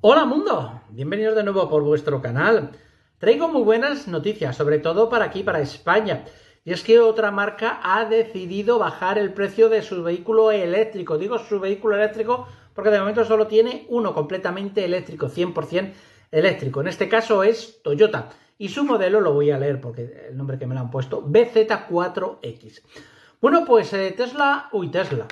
Hola mundo, bienvenidos de nuevo por vuestro canal. Traigo muy buenas noticias, sobre todo para aquí, para España. Y es que otra marca ha decidido bajar el precio de su vehículo eléctrico. Digo su vehículo eléctrico porque de momento solo tiene uno completamente eléctrico, 100% eléctrico. En este caso es Toyota. Y su modelo lo voy a leer porque el nombre que me lo han puesto, BZ4X. Bueno, pues eh, Tesla, uy Tesla,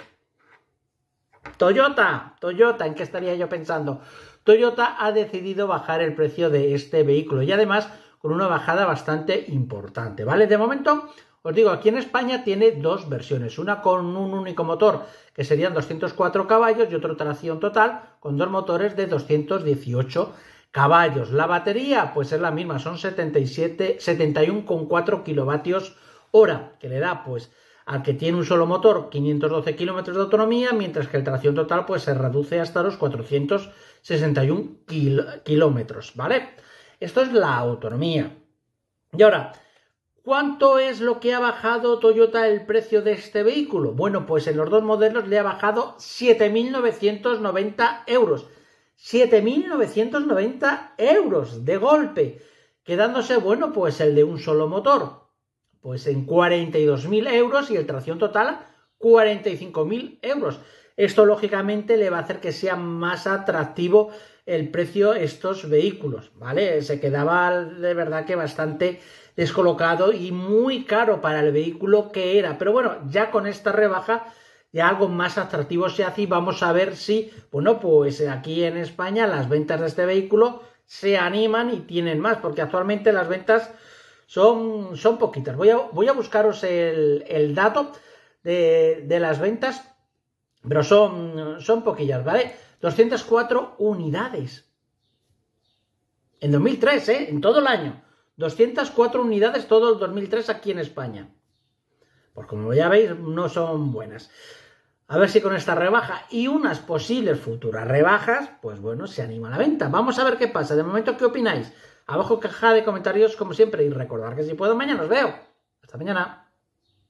Toyota, Toyota, ¿en qué estaría yo pensando? Toyota ha decidido bajar el precio de este vehículo y además con una bajada bastante importante, ¿vale? De momento, os digo, aquí en España tiene dos versiones, una con un único motor que serían 204 caballos y otra tracción total con dos motores de 218 caballos. La batería, pues es la misma, son 71,4 kilovatios hora, que le da pues al que tiene un solo motor 512 kilómetros de autonomía, mientras que el tracción total pues, se reduce hasta los 461 kilómetros, ¿vale? Esto es la autonomía. Y ahora, ¿cuánto es lo que ha bajado Toyota el precio de este vehículo? Bueno, pues en los dos modelos le ha bajado 7.990 euros. 7.990 euros de golpe, quedándose, bueno, pues el de un solo motor, pues en 42.000 euros y el tracción total 45.000 euros. Esto lógicamente le va a hacer que sea más atractivo el precio de estos vehículos, ¿vale? Se quedaba de verdad que bastante descolocado y muy caro para el vehículo que era, pero bueno, ya con esta rebaja ya algo más atractivo se hace y vamos a ver si, bueno, pues aquí en España las ventas de este vehículo se animan y tienen más, porque actualmente las ventas son, son poquitas. Voy a, voy a buscaros el, dato de, las ventas, pero son, son poquillas, ¿vale? 204 unidades. En 2003, ¿eh? En todo el año. 204 unidades todo el 2003 aquí en España. porque como ya veis, no son buenas. A ver si con esta rebaja y unas posibles futuras rebajas, pues bueno, se anima a la venta. Vamos a ver qué pasa. De momento, ¿qué opináis? Abajo caja de comentarios como siempre y recordar que si puedo, mañana os veo. Hasta mañana.